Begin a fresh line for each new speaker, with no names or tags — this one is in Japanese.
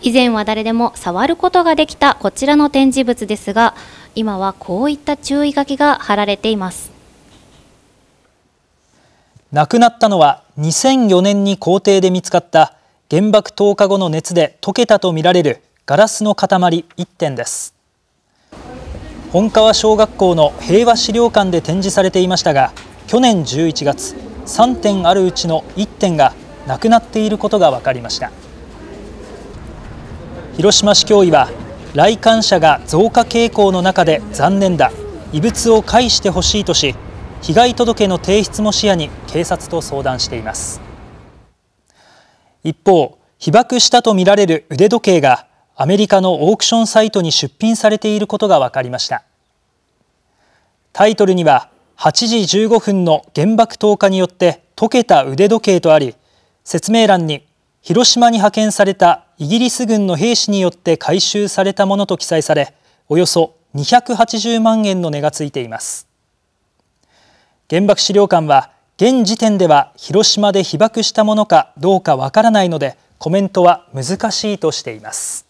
以前は誰でも触ることができたこちらの展示物ですが今はこういった注意書きが貼られています
亡くなったのは2004年に校庭で見つかった原爆投下後の熱で溶けたとみられるガラスの塊1点です本川小学校の平和資料館で展示されていましたが去年11月3点あるうちの1点がなくなっていることが分かりました。広島市教委は来館者が増加傾向の中で残念だ異物を介してほしいとし被害届の提出も視野に警察と相談しています一方被爆したとみられる腕時計がアメリカのオークションサイトに出品されていることが分かりましたタイトルには8時15分の原爆投下によって溶けた腕時計とあり説明欄に広島に派遣されたイギリス軍の兵士によって回収されたものと記載されおよそ280万円の値がついています原爆資料館は現時点では広島で被爆したものかどうかわからないのでコメントは難しいとしています